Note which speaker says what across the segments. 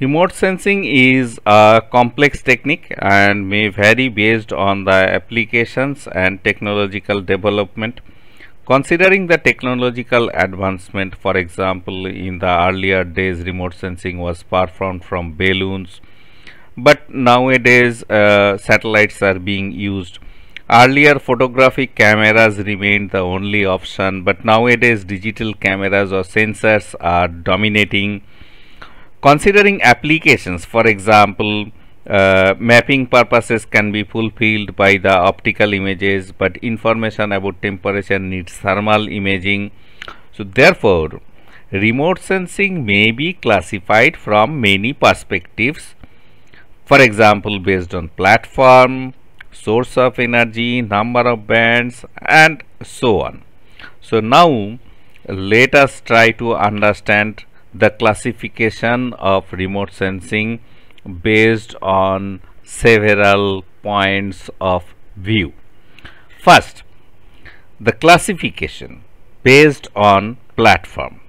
Speaker 1: Remote sensing is a complex technique and may vary based on the applications and technological development. Considering the technological advancement, for example, in the earlier days remote sensing was performed from balloons, but nowadays uh, satellites are being used. Earlier photographic cameras remained the only option, but nowadays digital cameras or sensors are dominating Considering applications, for example, uh, mapping purposes can be fulfilled by the optical images, but information about temperature needs thermal imaging. So, therefore, remote sensing may be classified from many perspectives. For example, based on platform, source of energy, number of bands, and so on. So, now let us try to understand the classification of remote sensing based on several points of view. First, the classification based on platform.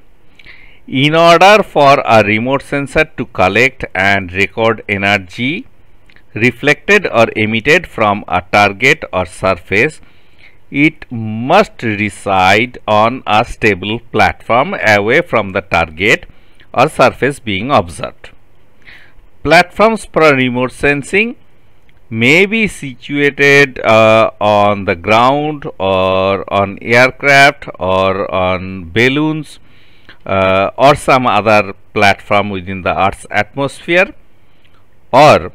Speaker 1: In order for a remote sensor to collect and record energy reflected or emitted from a target or surface, it must reside on a stable platform away from the target or surface being observed. Platforms for remote sensing may be situated uh, on the ground or on aircraft or on balloons uh, or some other platform within the earth's atmosphere or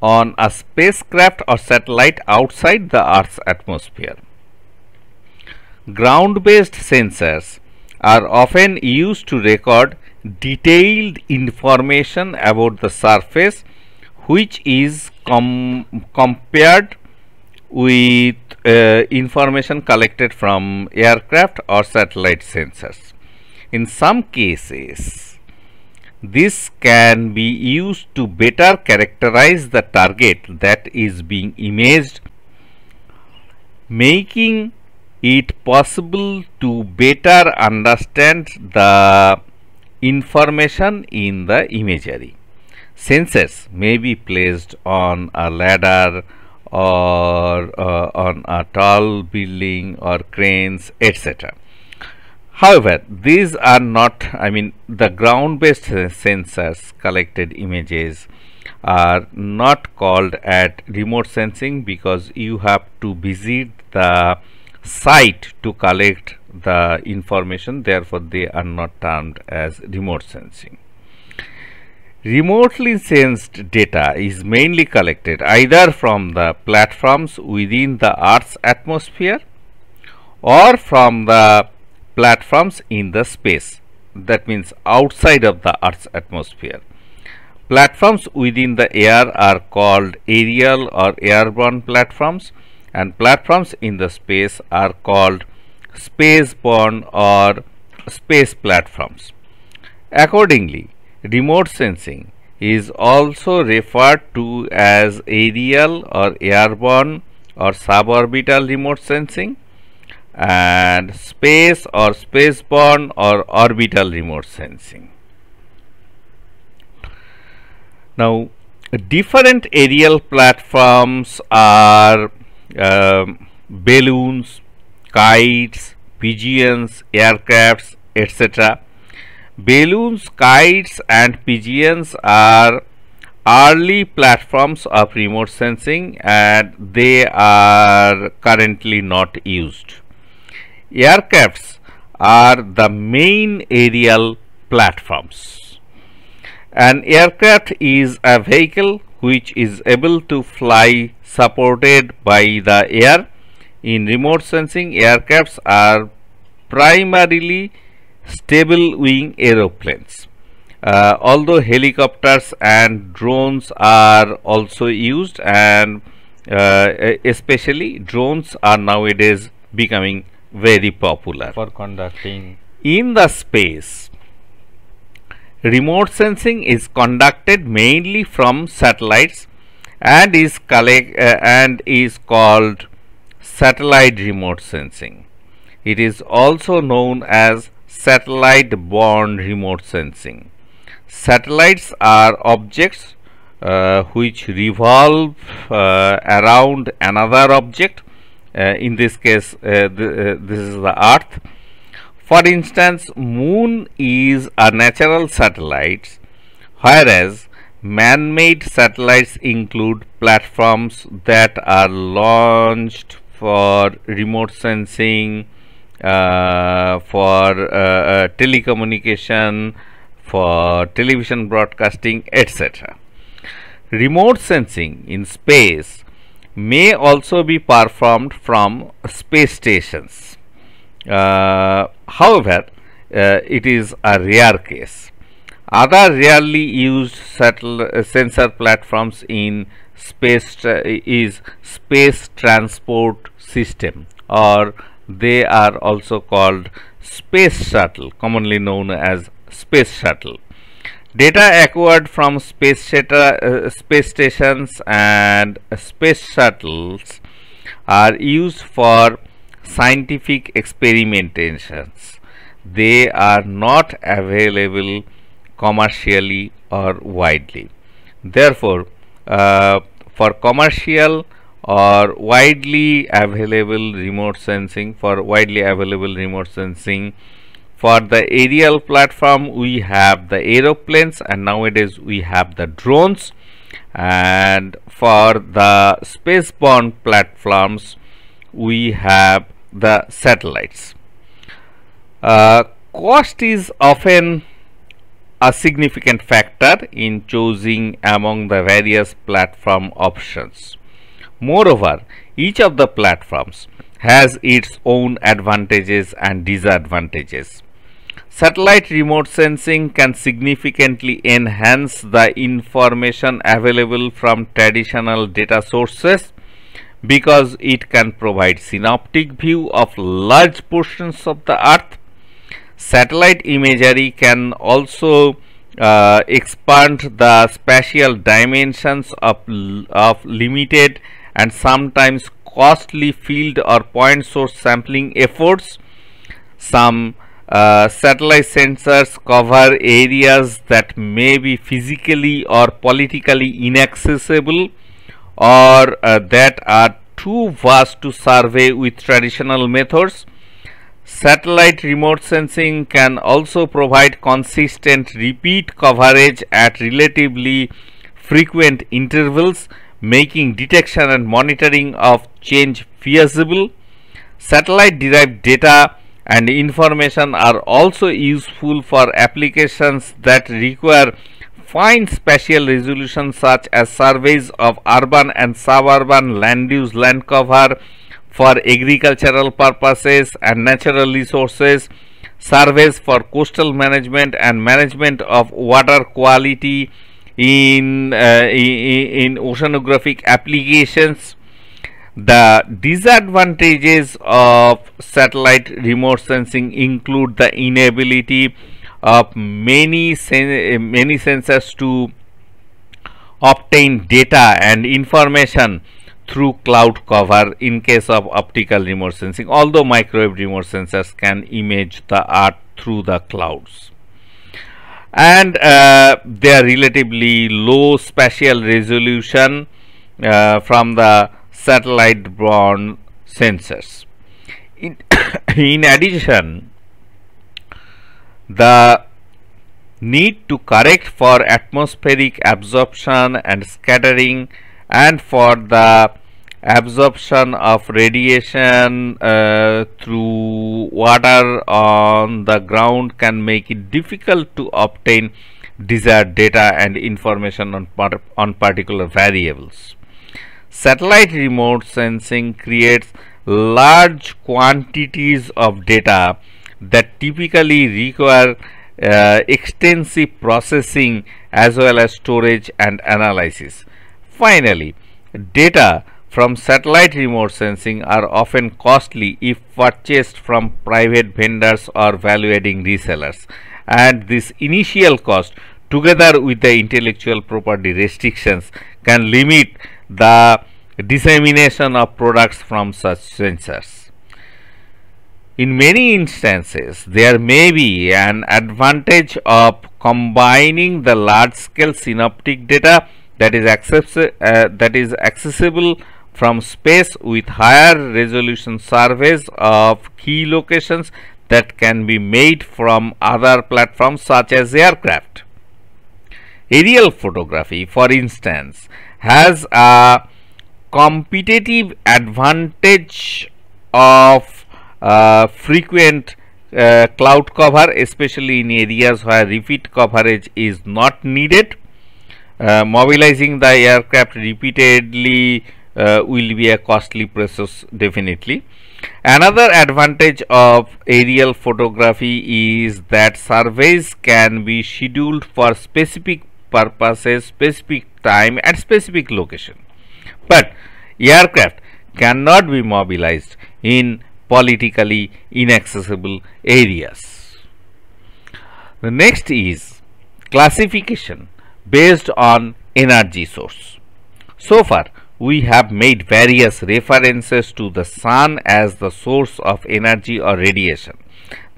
Speaker 1: on a spacecraft or satellite outside the earth's atmosphere ground based sensors are often used to record detailed information about the surface which is com compared with uh, information collected from aircraft or satellite sensors. In some cases, this can be used to better characterize the target that is being imaged, making it possible to better understand the information in the imagery. Sensors may be placed on a ladder or uh, on a tall building or cranes etc. However, these are not, I mean, the ground based sensors collected images are not called at remote sensing because you have to visit the site to collect the information therefore they are not termed as remote sensing remotely sensed data is mainly collected either from the platforms within the earth's atmosphere or from the platforms in the space that means outside of the earth's atmosphere platforms within the air are called aerial or airborne platforms and platforms in the space are called space or space platforms. Accordingly, remote sensing is also referred to as aerial or airborne or suborbital remote sensing and space or spaceborne or orbital remote sensing. Now, different aerial platforms are uh, balloons, kites, pigeons, aircrafts, etc. Balloons, kites and pigeons are early platforms of remote sensing and they are currently not used. Aircrafts are the main aerial platforms. An aircraft is a vehicle which is able to fly supported by the air in remote sensing aircrafts are primarily stable wing aeroplanes. Uh, although helicopters and drones are also used and uh, especially drones are nowadays becoming very popular for conducting in the space remote sensing is conducted mainly from satellites and is collect uh, and is called satellite remote sensing. It is also known as satellite borne remote sensing. Satellites are objects uh, which revolve uh, around another object uh, in this case uh, uh, this is the earth for instance moon is a natural satellite whereas man-made satellites include platforms that are launched for remote sensing, uh, for uh, uh telecommunication, for television broadcasting, etc. Remote sensing in space may also be performed from space stations. Uh, however, uh, it is a rare case. Other rarely used uh, sensor platforms in space is space transport system or they are also called space shuttle commonly known as space shuttle data acquired from space, shata, uh, space stations and space shuttles are used for scientific experimentations they are not available commercially or widely therefore uh, for commercial or widely available remote sensing for widely available remote sensing for the aerial platform we have the aeroplanes and nowadays we have the drones and for the spaceborne platforms we have the satellites uh, cost is often a significant factor in choosing among the various platform options. Moreover, each of the platforms has its own advantages and disadvantages. Satellite remote sensing can significantly enhance the information available from traditional data sources because it can provide synoptic view of large portions of the earth satellite imagery can also uh, expand the spatial dimensions of, of limited and sometimes costly field or point source sampling efforts. Some uh, satellite sensors cover areas that may be physically or politically inaccessible or uh, that are too vast to survey with traditional methods. Satellite remote sensing can also provide consistent repeat coverage at relatively frequent intervals, making detection and monitoring of change feasible. Satellite-derived data and information are also useful for applications that require fine spatial resolution such as surveys of urban and suburban land use land cover, for agricultural purposes and natural resources, surveys for coastal management and management of water quality in, uh, in, oceanographic applications, the disadvantages of satellite remote sensing include the inability of many, sen many sensors to obtain data and information through cloud cover in case of optical remote sensing although microwave remote sensors can image the earth through the clouds and uh, are relatively low spatial resolution uh, from the satellite borne sensors in, in addition the need to correct for atmospheric absorption and scattering and for the absorption of radiation uh, through water on the ground can make it difficult to obtain desired data and information on, par on particular variables. Satellite remote sensing creates large quantities of data that typically require uh, extensive processing as well as storage and analysis. Finally, data from satellite remote sensing are often costly if purchased from private vendors or value-adding resellers and this initial cost together with the intellectual property restrictions can limit the dissemination of products from such sensors. In many instances, there may be an advantage of combining the large-scale synoptic data that is, access, uh, that is accessible from space with higher resolution surveys of key locations that can be made from other platforms such as aircraft. Aerial photography, for instance, has a competitive advantage of uh, frequent uh, cloud cover, especially in areas where repeat coverage is not needed. Uh, mobilizing the aircraft repeatedly uh, will be a costly process definitely. Another advantage of aerial photography is that surveys can be scheduled for specific purposes, specific time at specific location. But aircraft cannot be mobilized in politically inaccessible areas. The next is classification based on energy source. So far, we have made various references to the sun as the source of energy or radiation.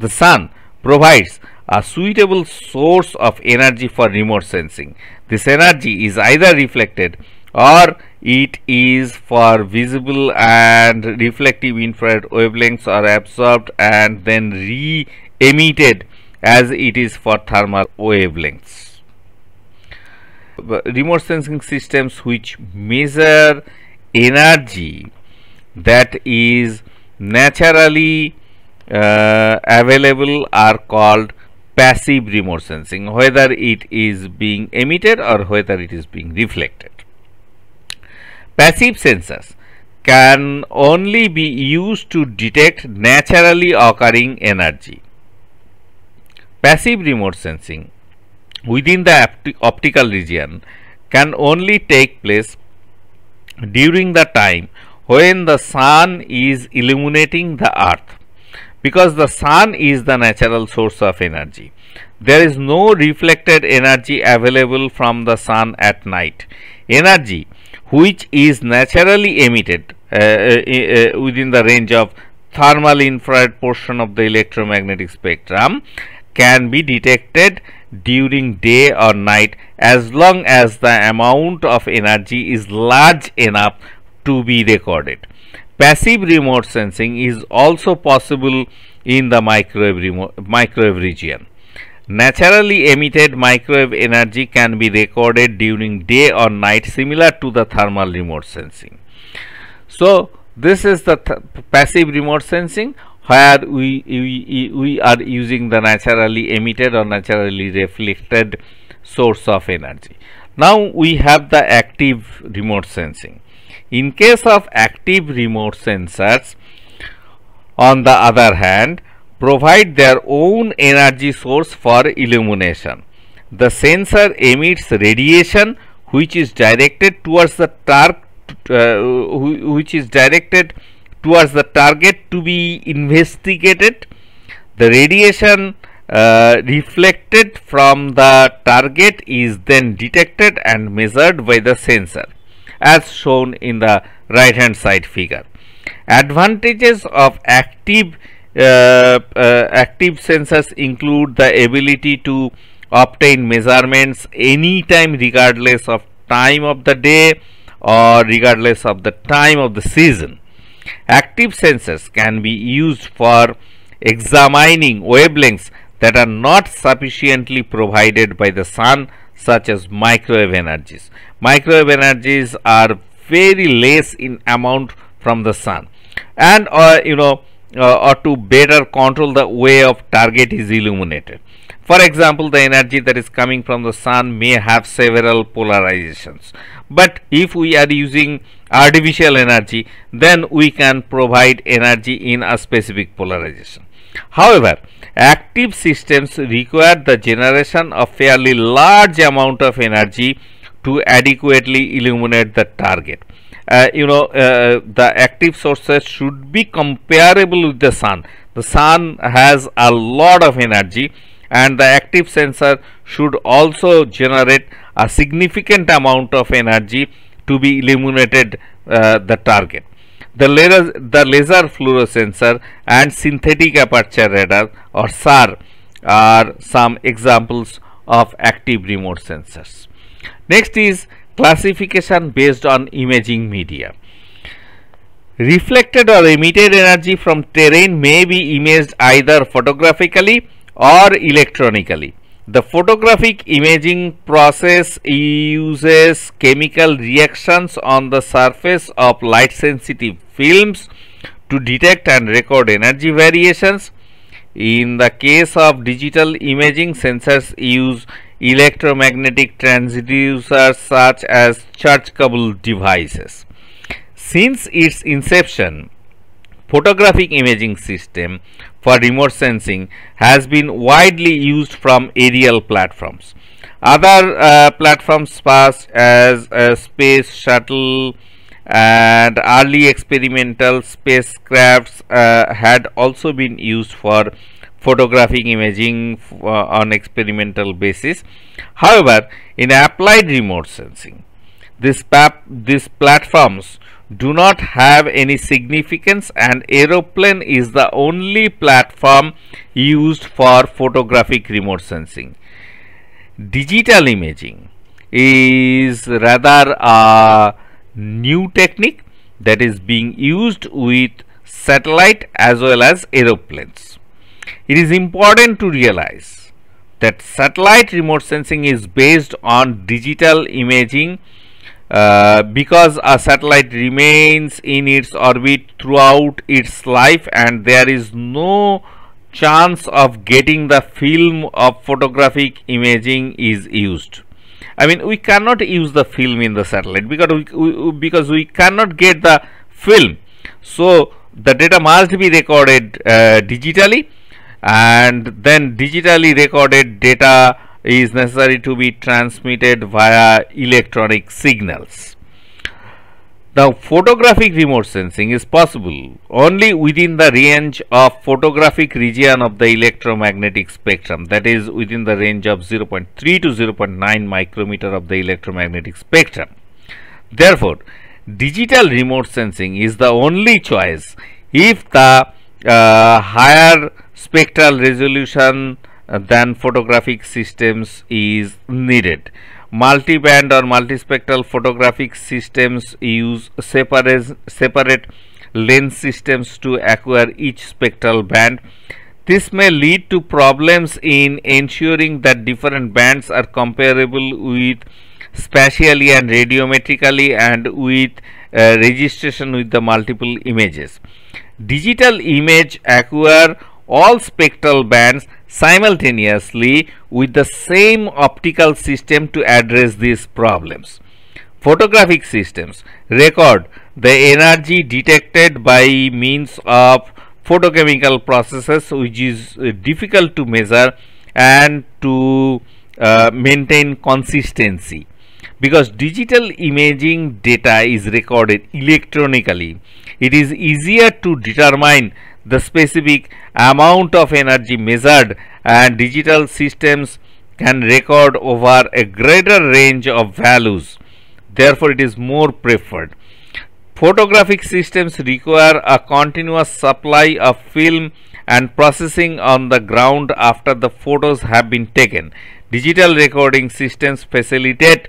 Speaker 1: The sun provides a suitable source of energy for remote sensing. This energy is either reflected or it is for visible and reflective infrared wavelengths are absorbed and then re-emitted as it is for thermal wavelengths remote sensing systems which measure energy that is naturally uh, available are called passive remote sensing whether it is being emitted or whether it is being reflected. Passive sensors can only be used to detect naturally occurring energy. Passive remote sensing within the opti optical region can only take place during the time when the sun is illuminating the earth because the sun is the natural source of energy. There is no reflected energy available from the sun at night. Energy which is naturally emitted uh, uh, uh, uh within the range of thermal infrared portion of the electromagnetic spectrum can be detected during day or night as long as the amount of energy is large enough to be recorded. Passive remote sensing is also possible in the microwave, remote, microwave region. Naturally emitted microwave energy can be recorded during day or night similar to the thermal remote sensing. So this is the th passive remote sensing where we, we, we are using the naturally emitted or naturally reflected source of energy. Now we have the active remote sensing. In case of active remote sensors, on the other hand, provide their own energy source for illumination. The sensor emits radiation which is directed towards the target uh, which is directed towards the target to be investigated the radiation uh, reflected from the target is then detected and measured by the sensor as shown in the right hand side figure. Advantages of active uh, uh, active sensors include the ability to obtain measurements anytime regardless of time of the day or regardless of the time of the season. Active sensors can be used for examining wavelengths that are not sufficiently provided by the sun such as microwave energies. Microwave energies are very less in amount from the sun and or uh, you know uh, or to better control the way of target is illuminated. For example, the energy that is coming from the sun may have several polarizations. But if we are using artificial energy, then we can provide energy in a specific polarization. However, active systems require the generation of fairly large amount of energy to adequately illuminate the target. Uh, you know, uh, the active sources should be comparable with the sun. The sun has a lot of energy and the active sensor should also generate a significant amount of energy to be illuminated uh, the target. The laser, the laser fluorescensor and synthetic aperture radar or SAR are some examples of active remote sensors. Next is classification based on imaging media. Reflected or emitted energy from terrain may be imaged either photographically or electronically. The photographic imaging process uses chemical reactions on the surface of light sensitive films to detect and record energy variations. In the case of digital imaging, sensors use electromagnetic transducers such as chargeable devices. Since its inception, photographic imaging system for remote sensing has been widely used from aerial platforms. Other uh, platforms such as a uh, space shuttle and early experimental spacecrafts uh, had also been used for photographic imaging uh, on experimental basis. However, in applied remote sensing, this, these platforms do not have any significance and aeroplane is the only platform used for photographic remote sensing. Digital imaging is rather a new technique that is being used with satellite as well as aeroplanes. It is important to realize that satellite remote sensing is based on digital imaging uh, because a satellite remains in its orbit throughout its life and there is no chance of getting the film of photographic imaging is used i mean we cannot use the film in the satellite because we, we because we cannot get the film so the data must be recorded uh, digitally and then digitally recorded data is necessary to be transmitted via electronic signals. Now, photographic remote sensing is possible only within the range of photographic region of the electromagnetic spectrum, that is within the range of 0.3 to 0.9 micrometer of the electromagnetic spectrum. Therefore, digital remote sensing is the only choice if the uh, higher spectral resolution uh, than photographic systems is needed. Multi-band or multispectral photographic systems use separate, separate lens systems to acquire each spectral band. This may lead to problems in ensuring that different bands are comparable with spatially and radiometrically and with uh, registration with the multiple images. Digital image acquire all spectral bands simultaneously with the same optical system to address these problems. Photographic systems record the energy detected by means of photochemical processes which is uh, difficult to measure and to uh, maintain consistency because digital imaging data is recorded electronically it is easier to determine the specific amount of energy measured and digital systems can record over a greater range of values. Therefore, it is more preferred. Photographic systems require a continuous supply of film and processing on the ground after the photos have been taken. Digital recording systems facilitate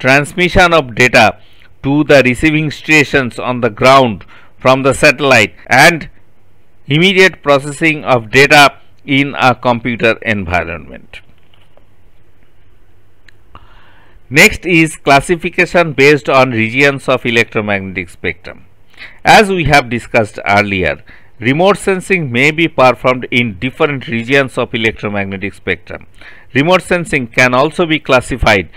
Speaker 1: transmission of data to the receiving stations on the ground from the satellite and immediate processing of data in a computer environment. Next is classification based on regions of electromagnetic spectrum. As we have discussed earlier, remote sensing may be performed in different regions of electromagnetic spectrum. Remote sensing can also be classified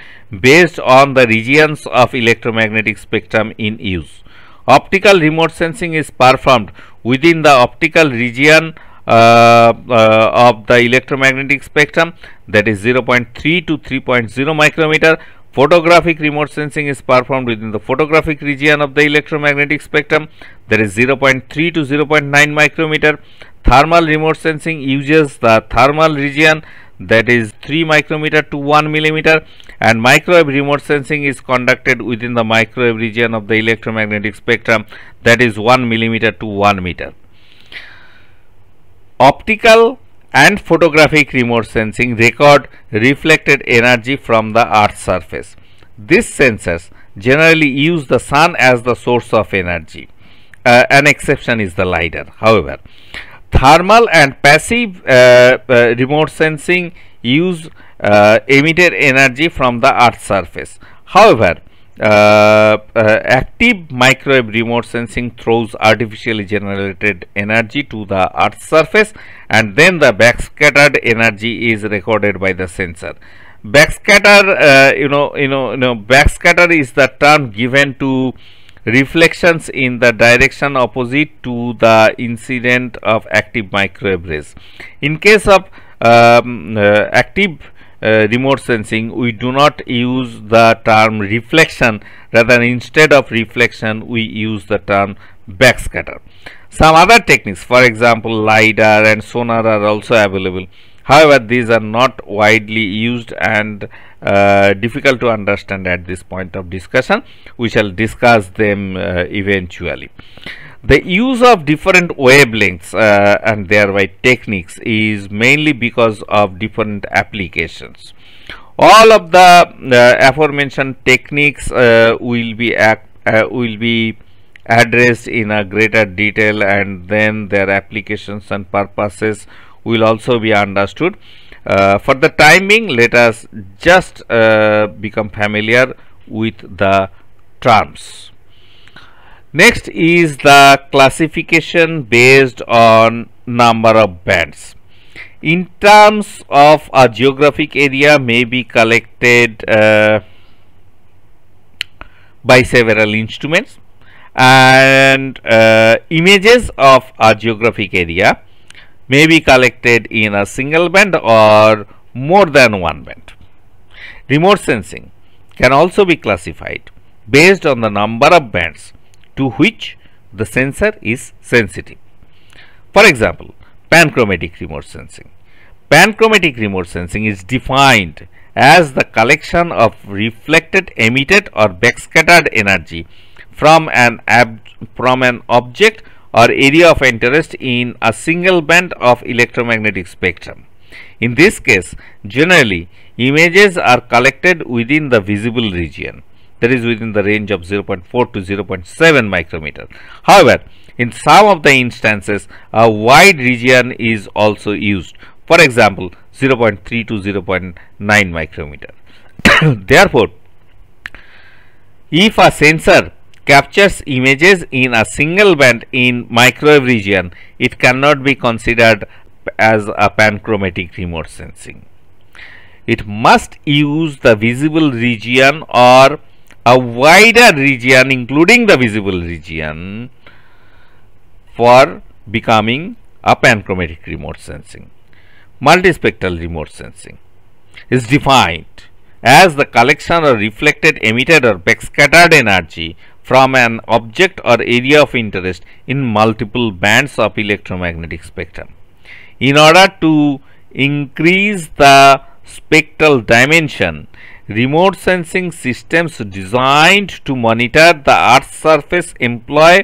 Speaker 1: based on the regions of electromagnetic spectrum in use. Optical remote sensing is performed within the optical region uh, uh, of the electromagnetic spectrum that is 0.3 to 3.0 micrometer. Photographic remote sensing is performed within the photographic region of the electromagnetic spectrum that is 0.3 to 0.9 micrometer. Thermal remote sensing uses the thermal region that is 3 micrometer to 1 millimeter and microwave remote sensing is conducted within the microwave region of the electromagnetic spectrum that is 1 millimeter to 1 meter. Optical and photographic remote sensing record reflected energy from the earth's surface. These sensors generally use the sun as the source of energy. Uh, an exception is the LiDAR. However, thermal and passive uh, uh, remote sensing use uh, emitted energy from the earth surface however uh, uh, active microwave remote sensing throws artificially generated energy to the earth's surface and then the backscattered energy is recorded by the sensor backscatter uh, you know you know you know backscatter is the term given to reflections in the direction opposite to the incident of active microwaves. In case of um, uh, active uh, remote sensing we do not use the term reflection rather instead of reflection we use the term backscatter some other techniques for example lidar and sonar are also available however these are not widely used and uh, difficult to understand at this point of discussion we shall discuss them uh, eventually the use of different wavelengths uh, and thereby techniques is mainly because of different applications all of the uh, aforementioned techniques uh, will be uh, will be addressed in a greater detail and then their applications and purposes will also be understood uh, for the timing let us just uh, become familiar with the terms next is the classification based on number of bands in terms of a geographic area may be collected uh, by several instruments and uh, images of a geographic area may be collected in a single band or more than one band. Remote sensing can also be classified based on the number of bands to which the sensor is sensitive. For example, panchromatic remote sensing. Panchromatic remote sensing is defined as the collection of reflected, emitted or backscattered energy from an, from an object or area of interest in a single band of electromagnetic spectrum. In this case, generally, images are collected within the visible region, that is within the range of 0.4 to 0.7 micrometer. However, in some of the instances, a wide region is also used, for example, 0.3 to 0.9 micrometer. Therefore, if a sensor captures images in a single band in microwave region, it cannot be considered as a panchromatic remote sensing. It must use the visible region or a wider region including the visible region for becoming a panchromatic remote sensing. Multispectral remote sensing is defined as the collection of reflected emitted or backscattered energy from an object or area of interest in multiple bands of electromagnetic spectrum. In order to increase the spectral dimension, remote sensing systems designed to monitor the Earth's surface employ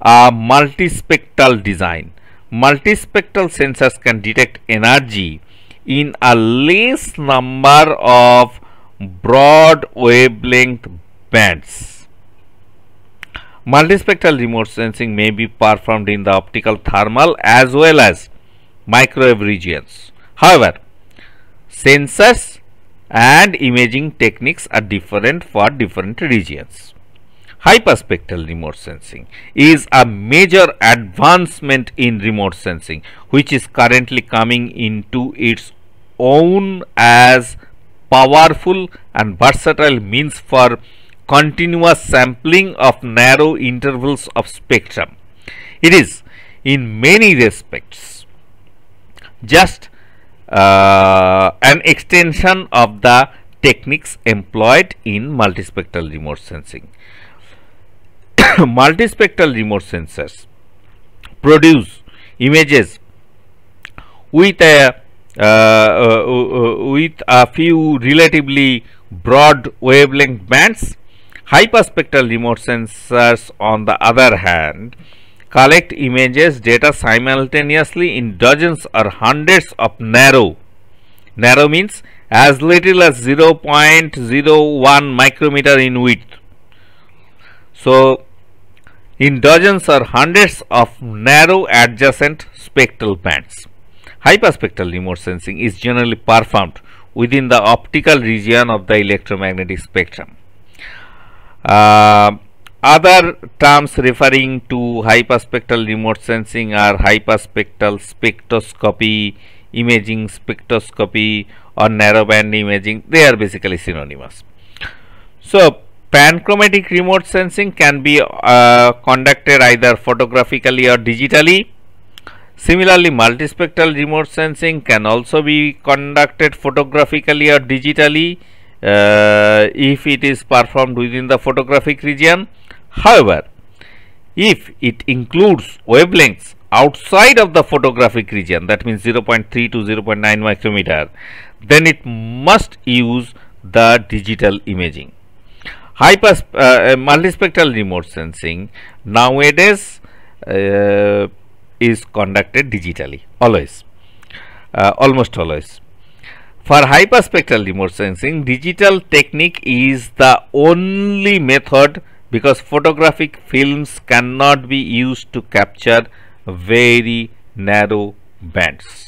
Speaker 1: a multispectral design. Multispectral sensors can detect energy in a less number of broad wavelength bands. Multispectral remote sensing may be performed in the optical thermal as well as microwave regions. However, sensors and imaging techniques are different for different regions. Hyperspectral remote sensing is a major advancement in remote sensing which is currently coming into its own as powerful and versatile means for continuous sampling of narrow intervals of spectrum. It is in many respects just uh, an extension of the techniques employed in multispectral remote sensing. multispectral remote sensors produce images with a uh, uh, uh with a few relatively broad wavelength bands Hyperspectral remote sensors on the other hand collect images data simultaneously in dozens or hundreds of narrow. Narrow means as little as 0.01 micrometer in width. So, in dozens or hundreds of narrow adjacent spectral bands. Hyperspectral remote sensing is generally performed within the optical region of the electromagnetic spectrum. Uh, other terms referring to hyperspectral remote sensing are hyperspectral spectroscopy, imaging spectroscopy or narrowband imaging. They are basically synonymous. So, panchromatic remote sensing can be uh, conducted either photographically or digitally. Similarly, multispectral remote sensing can also be conducted photographically or digitally uh, if it is performed within the photographic region. However, if it includes wavelengths outside of the photographic region that means 0.3 to 0.9 micrometer then it must use the digital imaging. Hyper, uh, uh, multispectral remote sensing nowadays uh, is conducted digitally always uh, almost always for hyperspectral remote sensing, digital technique is the only method because photographic films cannot be used to capture very narrow bands.